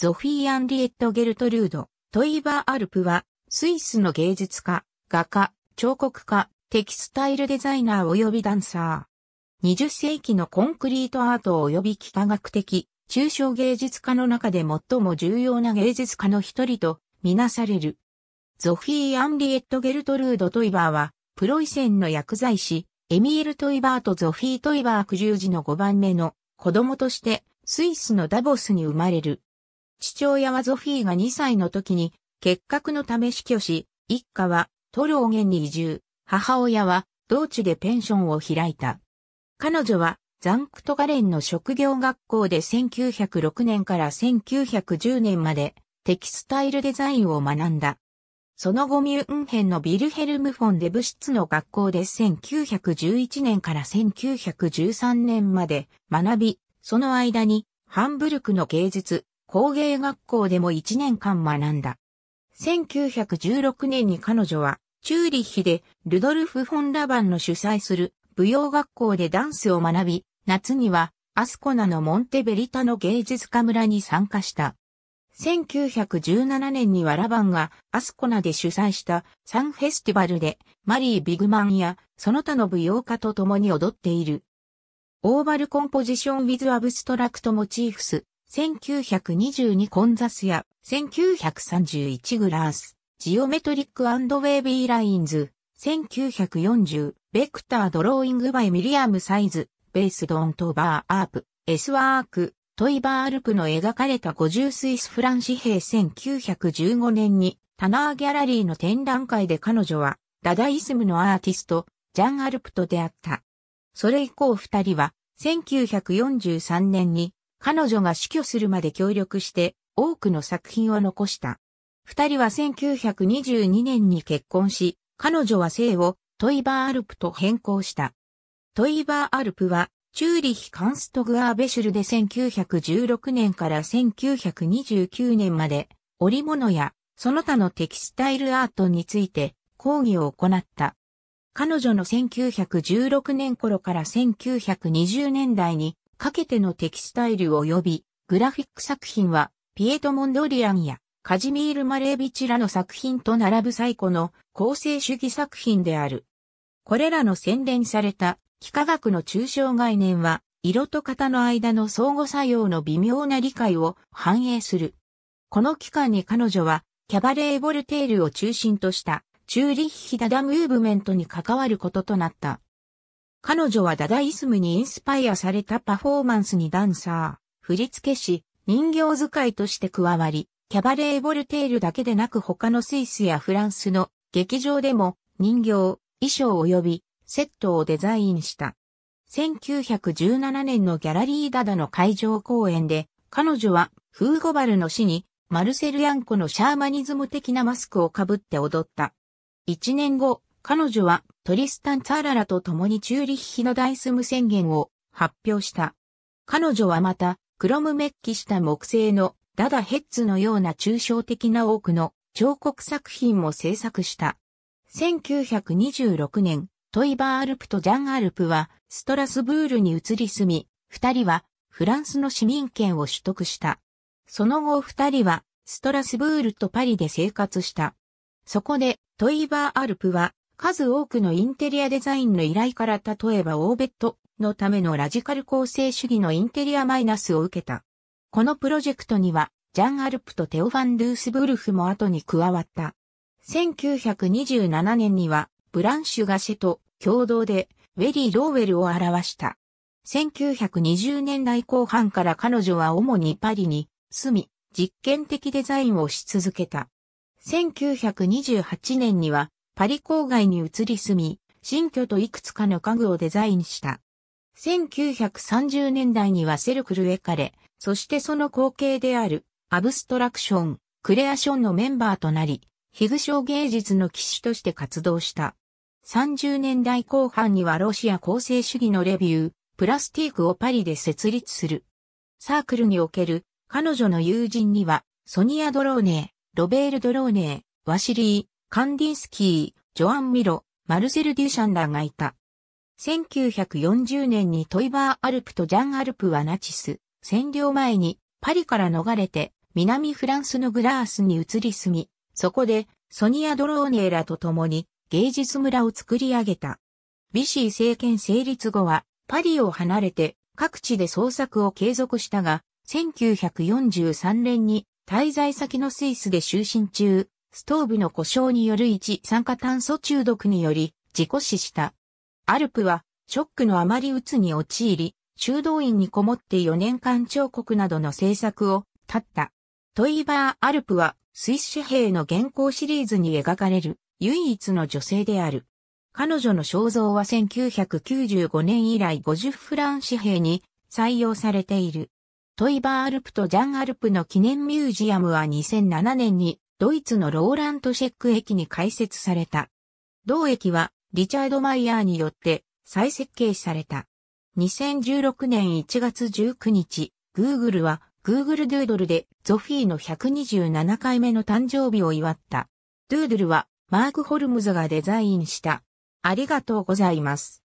ゾフィー・アンリエット・ゲルトルード、トイバー・アルプは、スイスの芸術家、画家、彫刻家、テキスタイルデザイナー及びダンサー。20世紀のコンクリートアート及び幾何学的、抽象芸術家の中で最も重要な芸術家の一人とみなされる。ゾフィー・アンリエット・ゲルトルード・トイバーは、プロイセンの薬剤師、エミエル・トイバーとゾフィー・トイバー九十字の5番目の子供として、スイスのダボスに生まれる。父親はゾフィーが2歳の時に結核のため死去し、一家はトローゲンに移住、母親は同地でペンションを開いた。彼女はザンクトガレンの職業学校で1906年から1910年までテキスタイルデザインを学んだ。その後ミュンヘンのビルヘルムフォンデブシツの学校で1911年から1913年まで学び、その間にハンブルクの芸術、工芸学校でも1年間学んだ。1916年に彼女は、チューリッヒでルドルフ・フォン・ラバンの主催する舞踊学校でダンスを学び、夏にはアスコナのモンテベリタの芸術家村に参加した。1917年にはラバンがアスコナで主催したサンフェスティバルでマリー・ビグマンやその他の舞踊家と共に踊っている。オーバルコンポジション・ウィズ・アブストラクト・モチーフス、1922コンザスや、1931グラース、ジオメトリックウェービーラインズ、1940、ベクタードローイングバイミリアムサイズ、ベースドントバーアープ、エスワーク、トイバーアルプの描かれた50スイスフラン紙幣1915年に、タナーギャラリーの展覧会で彼女は、ダダイスムのアーティスト、ジャン・アルプと出会った。それ以降二人は、1943年に、彼女が死去するまで協力して多くの作品を残した。二人は1922年に結婚し、彼女は姓をトイバーアルプと変更した。トイバーアルプは、チューリヒ・カンストグアーベシュルで1916年から1929年まで、織物やその他のテキスタイルアートについて講義を行った。彼女の1916年頃から1920年代にかけてのテキスタイル及びグラフィック作品は、ピエト・モンドリアンやカジミール・マレービチらの作品と並ぶ最古の構成主義作品である。これらの洗練された幾何学の抽象概念は、色と型の間の相互作用の微妙な理解を反映する。この期間に彼女は、キャバレー・ボルテールを中心とした、チューリッヒ・ダダ・ムーブメントに関わることとなった。彼女はダダイスムにインスパイアされたパフォーマンスにダンサー、振付師、人形使いとして加わり、キャバレー・ボルテールだけでなく他のスイスやフランスの劇場でも人形、衣装及びセットをデザインした。1917年のギャラリーダダの会場公演で、彼女はフーゴバルの死にマルセル・ヤンコのシャーマニズム的なマスクをかぶって踊った。1年後、彼女はトリスタン・ツァララと共にチューリッヒのダイスム宣言を発表した。彼女はまた、クロムメッキした木製のダダヘッズのような抽象的な多くの彫刻作品も制作した。1926年、トイバー・アルプとジャン・アルプはストラスブールに移り住み、二人はフランスの市民権を取得した。その後二人はストラスブールとパリで生活した。そこでトイバー・アルプは数多くのインテリアデザインの依頼から例えばオーベットのためのラジカル構成主義のインテリアマイナスを受けた。このプロジェクトには、ジャン・アルプとテオ・ファン・ドゥースブルフも後に加わった。1927年には、ブランシュ・ガシェと共同で、ウェリー・ローウェルを表した。1920年代後半から彼女は主にパリに住み、実験的デザインをし続けた。1928年にはパリ郊外に移り住み、新居といくつかの家具をデザインした。1930年代にはセルクルエカレ、そしてその後継である、アブストラクション、クレアションのメンバーとなり、ヒグシー芸術の騎士として活動した。30年代後半にはロシア構成主義のレビュー、プラスティークをパリで設立する。サークルにおける彼女の友人には、ソニア・ドローネー、ロベール・ドローネー、ワシリー、カンディンスキー、ジョアン・ミロ、マルセル・デュシャンらがいた。1940年にトイバー・アルプとジャン・アルプはナチス、占領前にパリから逃れて南フランスのグラースに移り住み、そこでソニア・ドローネーラと共に芸術村を作り上げた。ビシー政権成立後はパリを離れて各地で創作を継続したが、1943年に滞在先のスイスで就寝中、ストーブの故障による一酸化炭素中毒により、事故死した。アルプは、ショックのあまり鬱に陥り、修道院にこもって4年間彫刻などの制作を立った。トイバー・アルプは、スイス紙幣の原稿シリーズに描かれる唯一の女性である。彼女の肖像は1995年以来50フラン紙幣に採用されている。トイバー・アルプとジャン・アルプの記念ミュージアムは2007年にドイツのローラントシェック駅に開設された。同駅はリチャード・マイヤーによって再設計された。2016年1月19日、Google は Google Doodle でゾフィーの127回目の誕生日を祝った。Doodle はマーク・ホルムズがデザインした。ありがとうございます。